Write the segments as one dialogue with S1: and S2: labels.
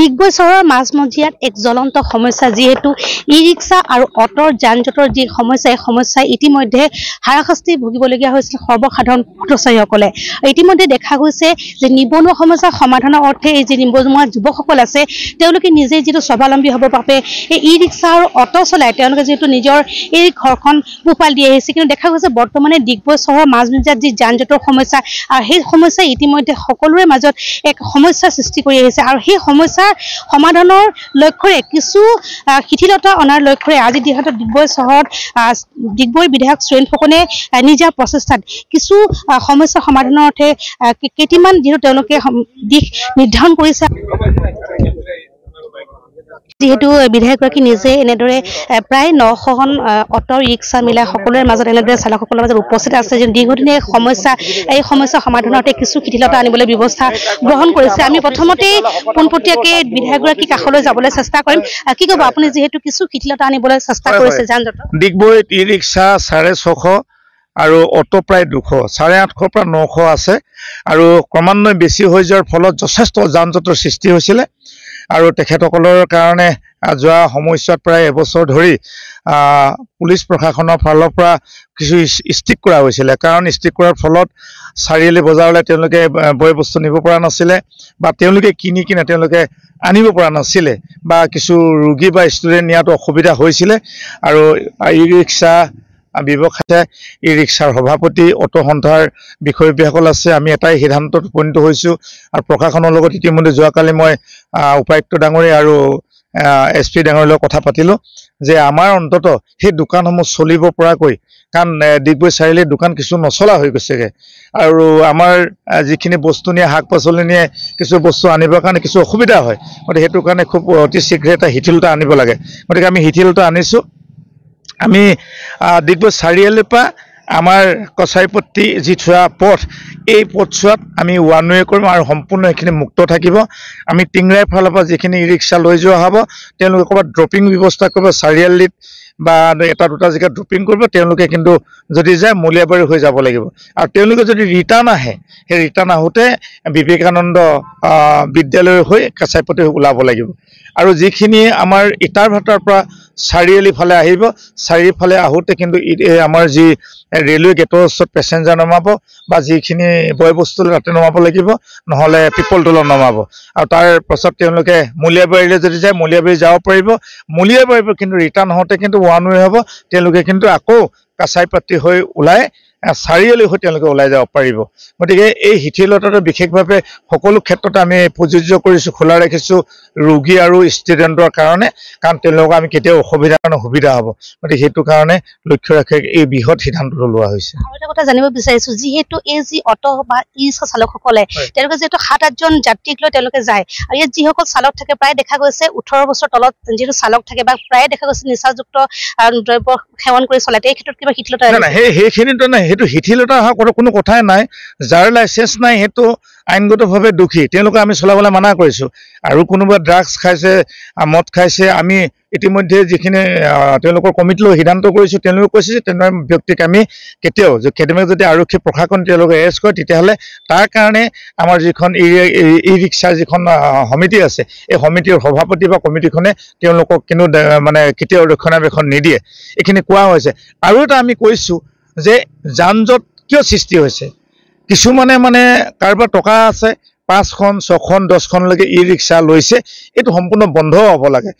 S1: ডিগবৈ চহৰৰ মাজমজিয়াত এক জ্বলন্ত সমস্যা যিহেতু ই ৰিক্সা আৰু অটোৰ জঁটৰ যি সমস্যা এই সমস্যাই ইতিমধ্যে হাৰাশাস্তি ভুগিবলগীয়া হৈছিল সৰ্বসাধাৰণ ছাত্ৰীসকলে ইতিমধ্যে দেখা গৈছে যে নিবনুৱা সমস্যা সমাধানৰ অৰ্থে এই যি নিবনুৱা যুৱকসকল আছে তেওঁলোকে নিজে যিটো স্বাৱলম্বী হ'বৰ বাবে এই ই ৰিক্সা আৰু অট' চলাই তেওঁলোকে যিহেতু নিজৰ এই ঘৰখন পোহপাল দি আহিছে কিন্তু দেখা গৈছে বৰ্তমানে ডিগবৈ চহৰৰ মাজমজিয়াত যি যান জঁটৰ সমস্যা আৰু সেই সমস্যাই ইতিমধ্যে সকলোৰে মাজত এক সমস্যাৰ সৃষ্টি কৰি আহিছে আৰু সেই সমস্যা সমস্যা সমাধানৰ লক্ষ্যৰে কিছু শিথিলতা অনাৰ লক্ষ্যৰে আজি দিহাত ডিগবৈ চহৰত ডিগবৈ বিধায়ক সুৰেণ ফুকনে নিজা প্ৰচেষ্টাত কিছু সমস্যা সমাধানৰ অৰ্থে কেইটিমান যিহেতু তেওঁলোকে দিশ নিৰ্ধাৰণ কৰিছে যিহেতু বিধায়কগৰাকী নিজে এনেদৰে প্ৰায় নশখন অট' ৰিক্সা মিলাই সকলোৰে মাজত এনেদৰে চালকসকলৰ মাজত উপস্থিত আছে যদি দীৰ্ঘদিনীয়া সমস্যা এই সমস্যা সমাধানতে কিছু শিথিলতা আনিবলৈ ব্যৱস্থা গ্ৰহণ কৰিছে আমি প্ৰথমতেই পোনপটীয়াকৈ বিধায়কগৰাকী কাষলৈ যাবলৈ চেষ্টা কৰিম কি ক'ব আপুনি যিহেতু কিছু শিথিলতা আনিবলৈ চেষ্টা কৰিছে যান
S2: ডিগবৈ ই ৰিক্সা চাৰে ছশ আৰু অটো প্ৰায় দুশ চাৰে আঠশৰ পৰা নশ আছে আৰু ক্ৰমান্বয়ে বেছি হৈ যোৱাৰ ফলত যথেষ্ট যান জঁটৰ সৃষ্টি হৈছিলে আৰু তেখেতসকলৰ কাৰণে যোৱা সময়ছোৱাত প্ৰায় এবছৰ ধৰি পুলিচ প্ৰশাসনৰ ফালৰ পৰা কিছু ষ্টিক কৰা হৈছিলে কাৰণ ষ্টিক কৰাৰ ফলত চাৰিআলি বজাৰলৈ তেওঁলোকে বয় বস্তু নিব পৰা নাছিলে বা তেওঁলোকে কিনি কিনে তেওঁলোকে আনিব পৰা নাছিলে বা কিছু ৰোগী বা ষ্টুডেণ্ট নিয়াটো অসুবিধা হৈছিলে আৰু ই ৰিক্সা ব্যৱসায় ই ৰিক্সাৰ সভাপতি অটো সন্থাৰ বিষয়বীয়াসকল আছে আমি এটাই সিদ্ধান্তত উপনীত হৈছোঁ আৰু প্ৰশাসনৰ লগত ইতিমধ্যে যোৱাকালি মই উপায়ুক্ত ডাঙৰী আৰু এছ পি ডাঙৰীৰ লগত কথা পাতিলোঁ যে আমাৰ অন্তত সেই দোকানসমূহ চলিব পৰাকৈ কাৰণ ডিগবৈ চাৰিআলি দোকান কিছু নচলা হৈ গৈছেগৈ আৰু আমাৰ যিখিনি বস্তু নিয়ে শাক পাচলি নিয়ে কিছু বস্তু আনিবৰ কাৰণে কিছু অসুবিধা হয় গতিকে সেইটো কাৰণে খুব অতি শীঘ্ৰে এটা শিথিলতা আনিব লাগে গতিকে আমি শিথিলতা আনিছোঁ আমি ডিগবৈ চাৰিআলিৰ পৰা আমাৰ কছাৰীপট্টি যি চোৱা পথ এই পথছোৱাত আমি ওৱান ৱে কৰিম আৰু সম্পূৰ্ণ এইখিনি মুক্ত থাকিব আমি টিংৰাই ফালৰ পৰা যিখিনি ই ৰিক্সা লৈ যোৱা হ'ব তেওঁলোকে ক'ৰবাত ড্ৰপিং ব্যৱস্থা কৰিব চাৰিআলিত বা এটা দুটা জেগাত ড্ৰপিং কৰিব তেওঁলোকে কিন্তু যদি যায় মলিয়াবাৰী হৈ যাব লাগিব আৰু তেওঁলোকে যদি ৰিটাৰ্ণ আহে সেই ৰিটাৰ্ণ আহোঁতে বিবেকানন্দ বিদ্যালয় হৈ কেঁচাইপতি ওলাব লাগিব আৰু যিখিনি আমাৰ ইটাৰ ভাটাৰ পৰা চাৰিআলি ফালে আহিব চাৰিফালে আহোঁতে কিন্তু আমাৰ যি ৰেলৱে গেটৰ ওচৰত পেচেঞ্জাৰ নমাব বা যিখিনি বয় বস্তু তাতে নমাব লাগিব নহ'লে পিপল তলত নমাব আৰু তাৰ পাছত তেওঁলোকে মলিয়াবাৰীলৈ যদি যায় মলিয়াবাৰী যাব পাৰিব মলিয়াবাৰীৰ কিন্তু ৰিটাৰ্ণ হওঁতে কিন্তু ওৱান ৱে হ'ব তেওঁলোকে কিন্তু আকৌ পাতি হৈ ওলাই চাৰিআলি হৈ তেওঁলোকে ওলাই যাব পাৰিব গতিকে এই শিথিলতাটো বিশেষভাৱে সকলো ক্ষেত্ৰতে আমি প্ৰযোজ্য কৰিছো খোলা ৰাখিছো ৰোগী আৰু ষ্টুডেণ্টৰ কাৰণে কাৰণ তেওঁলোকক আমি কেতিয়াও অসুবিধা কাৰণে সুবিধা হ'ব গতিকে সেইটো কাৰণে লক্ষ্য ৰাখি এই বৃহৎ সিদ্ধান্তটো লোৱা হৈছে আৰু
S1: এটা কথা জানিব বিচাৰিছো যিহেতু এই যি অট' বা ই ৰিক্সা চালকসকলে তেওঁলোকে যিহেতু সাত আঠজন যাত্ৰীক লৈ তেওঁলোকে যায় আৰু ইয়াত যিসকল চালক থাকে প্ৰায় দেখা গৈছে ওঠৰ বছৰ তলত যিহেতু চালক থাকে বা প্ৰায় দেখা গৈছে নিচাযুক্ত দ্ৰব্য সেৱন কৰি চলাই এই ক্ষেত্ৰত কিবা শিথিলতা
S2: সেইখিনিতো নাই সেইটো শিথিলতা হওক কোনো কথাই নাই যাৰ লাইচেঞ্চ নাই সেইটো আইনগতভাৱে দোষী তেওঁলোকে আমি চলাবলৈ মানা কৰিছোঁ আৰু কোনোবা ড্ৰাগছ খাইছে মদ খাইছে আমি ইতিমধ্যে যিখিনি তেওঁলোকৰ কমিটিলৈ সিদ্ধান্ত কৰিছোঁ তেওঁলোকে কৈছে যে তেনে ব্যক্তিক আমি কেতিয়াও যে কেতিয়াবা যদি আৰক্ষী প্ৰশাসন তেওঁলোকে এৰেষ্ট কৰে তেতিয়াহ'লে তাৰ কাৰণে আমাৰ যিখন ই ই ৰিক্সাৰ যিখন সমিতি আছে এই সমিতিৰ সভাপতি বা কমিটিখনে তেওঁলোকক কিন্তু মানে কেতিয়াও ৰক্ষণাবেক্ষণ নিদিয়ে এইখিনি কোৱা হৈছে আৰু এটা আমি কৈছোঁ যে যান জঁট কিয় সৃষ্টি হৈছে কিছুমানে মানে কাৰোবাৰ টকা আছে পাঁচখন ছখন দহখনলৈকে ই ৰিক্সা লৈছে এইটো সম্পূৰ্ণ বন্ধ হ'ব লাগে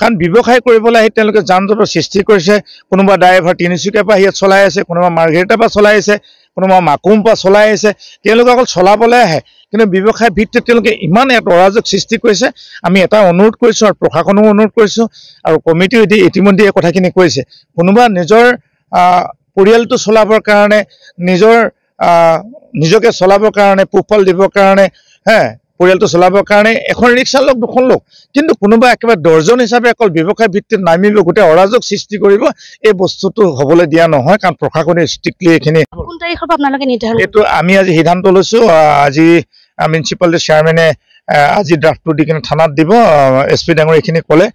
S2: কাৰণ ব্যৱসায় কৰিবলৈ আহি তেওঁলোকে যান জঁটৰ সৃষ্টি কৰিছে কোনোবা ড্ৰাইভাৰ তিনিচুকীয়াৰ পৰা ইয়াত চলাই আছে কোনোবা মাৰ্ঘেৰিটাৰ পৰা চলাই আছে কোনোবা মাকুম পৰা চলাই আছে তেওঁলোকে অকল চলাবলৈ আহে কিন্তু ব্যৱসায় ভিত্তিত তেওঁলোকে ইমান এটা অৰাজক সৃষ্টি কৰিছে আমি এটা অনুৰোধ কৰিছোঁ আৰু প্ৰশাসনকো অনুৰোধ কৰিছোঁ আৰু কমিটিও ইতিমধ্যে এই কথাখিনি কৈছে কোনোবা নিজৰ পৰিয়ালটো চলাবৰ কাৰণে নিজৰ নিজকে চলাবৰ কাৰণে পোহপাল দিবৰ কাৰণে হে পৰিয়ালটো চলাবৰ কাৰণে এখন ৰিক্সা লওক দুখন লওক কিন্তু কোনোবা একেবাৰে দৰ্জন হিচাপে অকল ব্যৱসায় ভিত্তিত নামিব গোটেই অৰাজক সৃষ্টি কৰিব এই বস্তুটো হবলৈ দিয়া নহয় কাৰণ প্ৰশাসনে ষ্ট্ৰিক্টলি এইখিনি তাৰিখৰ পৰা এইটো আমি আজি সিদ্ধান্ত লৈছোঁ আজি মিউনিচিপালিটি চেয়াৰমেনে আজি ড্ৰাফ্টটো দি কিনে থানাত দিব এছ পি ডাঙৰ এইখিনি ক'লে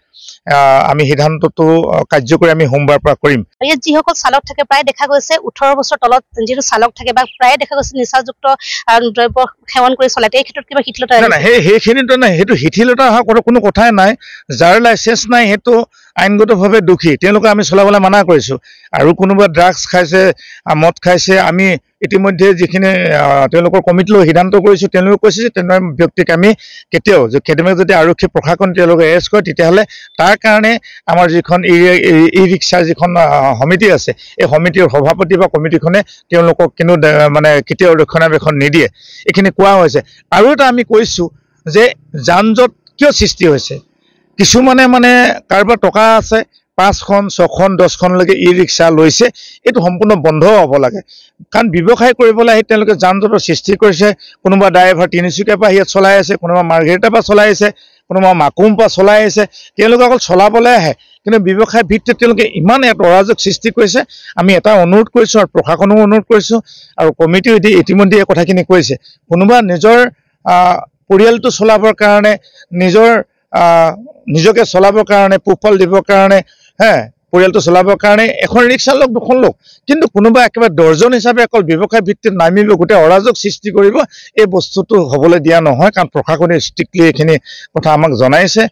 S2: আমি সিদ্ধান্তটো কাৰ্যকৰী আমি সোমবাৰ পৰা কৰিম
S1: ইয়াত যিসকল চালক থাকে প্ৰায় দেখা গৈছে ওঠৰ বছৰ তলত যিটো চালক থাকে বা প্ৰায় দেখা গৈছে নিচাযুক্ত দ্ৰব্য সেৱন কৰি চলাই এই ক্ষেত্ৰত কিবা শিথিলতা
S2: সেইখিনিতো নাই সেইটো শিথিলতা অহা কোনো কথাই নাই যাৰ লাইচেঞ্চ নাই সেইটো আইনগতভাৱে দোষী তেওঁলোকে আমি চলাবলৈ মানা কৰিছোঁ আৰু কোনোবা ড্ৰাগছ খাইছে মদ খাইছে আমি ইতিমধ্যে যিখিনি তেওঁলোকৰ কমিটিলৈ সিদ্ধান্ত কৰিছোঁ তেওঁলোকে কৈছে যে তেনে ব্যক্তিক আমি কেতিয়াও যে কেতিয়াবা যদি আৰক্ষী প্ৰশাসন তেওঁলোকে এৰেষ্ট কৰে তেতিয়াহ'লে তাৰ কাৰণে আমাৰ যিখন ই ই ৰিক্সাৰ যিখন সমিতি আছে এই সমিতিৰ সভাপতি বা কমিটিখনে তেওঁলোকক কোনো মানে কেতিয়াও ৰক্ষণাবেক্ষণ নিদিয়ে এইখিনি কোৱা হৈছে আৰু এটা আমি কৈছোঁ যে যান জঁট কিয় সৃষ্টি হৈছে কিছুমানে মানে কাৰোবাৰ টকা আছে পাঁচখন ছখন দহখনলৈকে ই ৰিক্সা লৈছে এইটো সম্পূৰ্ণ বন্ধ হ'ব লাগে কাৰণ ব্যৱসায় কৰিবলৈ আহি তেওঁলোকে যান জঁটৰ সৃষ্টি কৰিছে কোনোবা ড্ৰাইভাৰ তিনিচুকীয়াৰ পৰা ইয়াত চলাই আছে কোনোবা মাৰ্ঘেৰিটাৰ পৰা চলাই আছে কোনোবা মাকুম পৰা চলাই আছে তেওঁলোকে অকল চলাবলৈ আহে কিন্তু ব্যৱসায় ভিত্তিত তেওঁলোকে ইমান এটা অৰাজক সৃষ্টি কৰিছে আমি এটা অনুৰোধ কৰিছোঁ আৰু প্ৰশাসনো অনুৰোধ কৰিছোঁ আৰু কমিটিও এতিয়া ইতিমধ্যে এই কথাখিনি কৈছে কোনোবা নিজৰ পৰিয়ালটো চলাবৰ কাৰণে নিজৰ নিজকে চলাবৰ কাৰণে পোহপাল দিবৰ কাৰণে হা পৰিয়ালটো চলাবৰ কাৰণে এখন ৰিক্সা লোক দুখন লোক কিন্তু কোনোবা একেবাৰে দৰ্জন হিচাপে অকল ব্যৱসায় ভিত্তিত নামিব গোটেই অৰাজক সৃষ্টি কৰিব এই বস্তুটো হ'বলৈ দিয়া নহয় কাৰণ প্ৰশাসনে ষ্ট্ৰিক্টলি এইখিনি কথা আমাক জনাইছে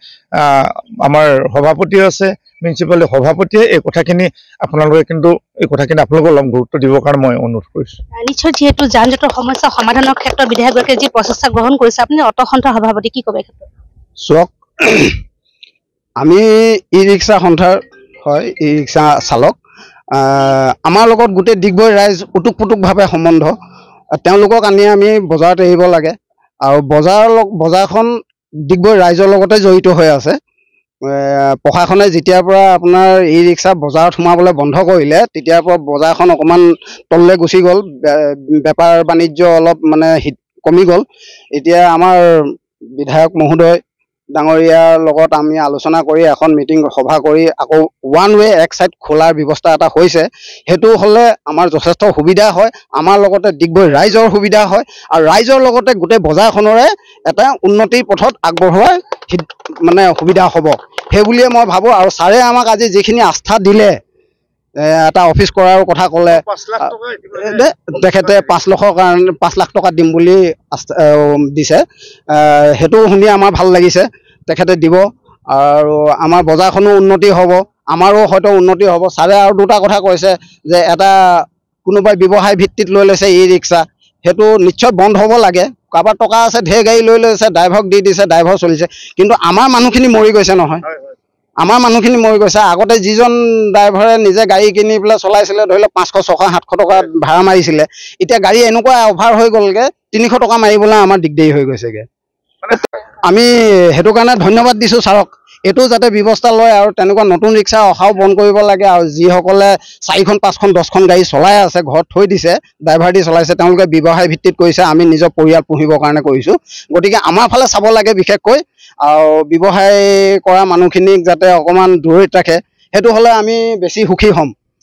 S2: আমাৰ সভাপতিও আছে মিউনিচিপালিটি সভাপতিয়ে এই কথাখিনি আপোনালোকে কিন্তু এই কথাখিনি আপোনালোকে অলপ গুৰুত্ব দিবৰ কাৰণে মই অনুৰোধ কৰিছোঁ
S1: নিশ্চয় যিহেতু যান জঁটৰ সমস্যা সমাধানৰ ক্ষেত্ৰত বিধায়কগৰাকীয়ে যি প্ৰচেষ্টা গ্ৰহণ কৰিছে আপুনি অটসন্থ সভাপতি কি ক'ব
S3: চাওক আমি ই ৰিক্সা সন্থাৰ হয় ই ৰিক্সা চালক আমাৰ লগত গোটেই ডিগবৈ ৰাইজ উটুক পুটুকভাৱে সম্বন্ধ তেওঁলোকক আনি আমি বজাৰত এৰিব লাগে আৰু বজাৰৰ লগ বজাৰখন ডিগবৈ ৰাইজৰ লগতে জড়িত হৈ আছে প্ৰশাসনে যেতিয়াৰ পৰা আপোনাৰ ই ৰিক্সা বজাৰত সোমাবলৈ বন্ধ কৰিলে তেতিয়াৰ পৰা বজাৰখন অকণমান তললৈ গুচি গ'ল বেপাৰ বাণিজ্য অলপ মানে কমি গ'ল এতিয়া আমাৰ বিধায়ক মহোদয় ডাঙৰীয়াৰ লগত আমি আলোচনা কৰি এখন মিটিং সভা কৰি আকৌ ওৱান ৱে এক ছাইড খোলাৰ ব্যৱস্থা এটা হৈছে সেইটো হ'লে আমাৰ যথেষ্ট সুবিধা হয় আমাৰ লগতে ডিগবৈ ৰাইজৰ সুবিধা হয় আৰু ৰাইজৰ লগতে গোটেই বজাৰখনৰে এটা উন্নতিৰ পথত আগবঢ়োৱাৰ মানে সুবিধা হ'ব সেই বুলিয়ে মই ভাবোঁ আৰু ছাৰে আমাক আজি যিখিনি আস্থা দিলে এটা অফিচ কৰাৰ কথা ক'লে তেখেতে পাঁচ লাখৰ কাৰণে পাঁচ লাখ টকা দিম বুলি দিছে সেইটো শুনি আমাৰ ভাল লাগিছে তেখেতে দিব আৰু আমাৰ বজাৰখনো উন্নতি হ'ব আমাৰো হয়তো উন্নতি হ'ব ছাৰে আৰু দুটা কথা কৈছে যে এটা কোনোবাই ব্যৱসায় ভিত্তিত লৈ লৈছে ই ৰিক্সা সেইটো নিশ্চয় বন্ধ হ'ব লাগে কাৰোবাৰ টকা আছে ঢেৰ গাড়ী লৈ লৈছে ড্ৰাইভাৰক দি দিছে ড্ৰাইভাৰ চলিছে কিন্তু আমাৰ মানুহখিনি মৰি গৈছে নহয় আমাৰ মানুহখিনি মৰি গৈছে আগতে যিজন ড্ৰাইভাৰে নিজে গাড়ী কিনি পেলাই চলাইছিলে ধৰি লওক পাঁচশ ছশ সাতশ টকা ভাড়া মাৰিছিলে এতিয়া গাড়ী এনেকুৱা অভাৰ হৈ গলগে তিনিশ টকা মাৰিবলৈ আমাৰ দিগদাৰী হৈ গৈছেগে আমি সেইটো কাৰণে ধন্যবাদ দিছোঁ ছাৰক এইটো যাতে ব্যৱস্থা লয় আৰু তেনেকুৱা নতুন ৰিক্সা অহাও বন্ধ কৰিব লাগে আৰু যিসকলে চাৰিখন পাঁচখন দহখন গাড়ী চলাই আছে ঘৰত থৈ দিছে ড্ৰাইভাৰ দি চলাইছে তেওঁলোকে ব্যৱসায় ভিত্তিত কৰিছে আমি নিজৰ পৰিয়াল পুহিবৰ কাৰণে কৰিছোঁ গতিকে আমাৰ ফালে চাব লাগে বিশেষকৈ আৰু ব্যৱসায় কৰা মানুহখিনিক যাতে অকণমান দূৰৈত ৰাখে সেইটো হ'লে আমি বেছি সুখী হ'ম